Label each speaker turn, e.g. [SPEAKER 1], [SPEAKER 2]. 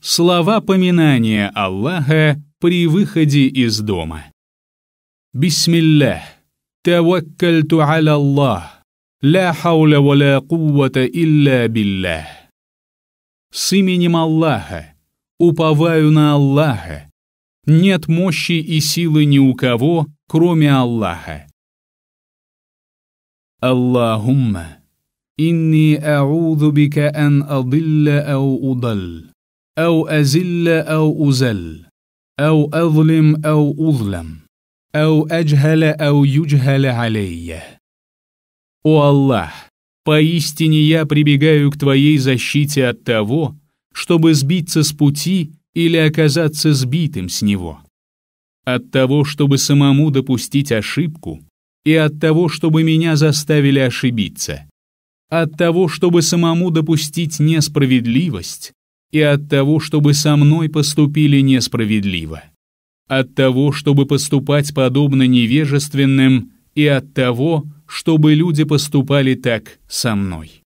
[SPEAKER 1] Слова поминания Аллаха при выходе из дома. Бисмиллях. Таваккальту аля Аллах. Ла хауля ва ла куввата илля биллях. С именем Аллаха. Уповаю на Аллаха. Нет мощи и силы ни у кого, кроме Аллаха. Аллахумма. Инни а'уду бика ан адилля ау удаль. أو أزل أو أزل أو أظلم أو أظلم أو أجهل أو يجهل علي. О Аллах, поистине я прибегаю к Твоей защите от того, чтобы сбиться с пути или оказаться сбитым с него. От того, чтобы самому допустить ошибку, и от того, чтобы меня заставили ошибиться. От того, чтобы самому допустить несправедливость, и от того, чтобы со мной поступили несправедливо, от того, чтобы поступать подобно невежественным, и от того, чтобы люди поступали так со мной.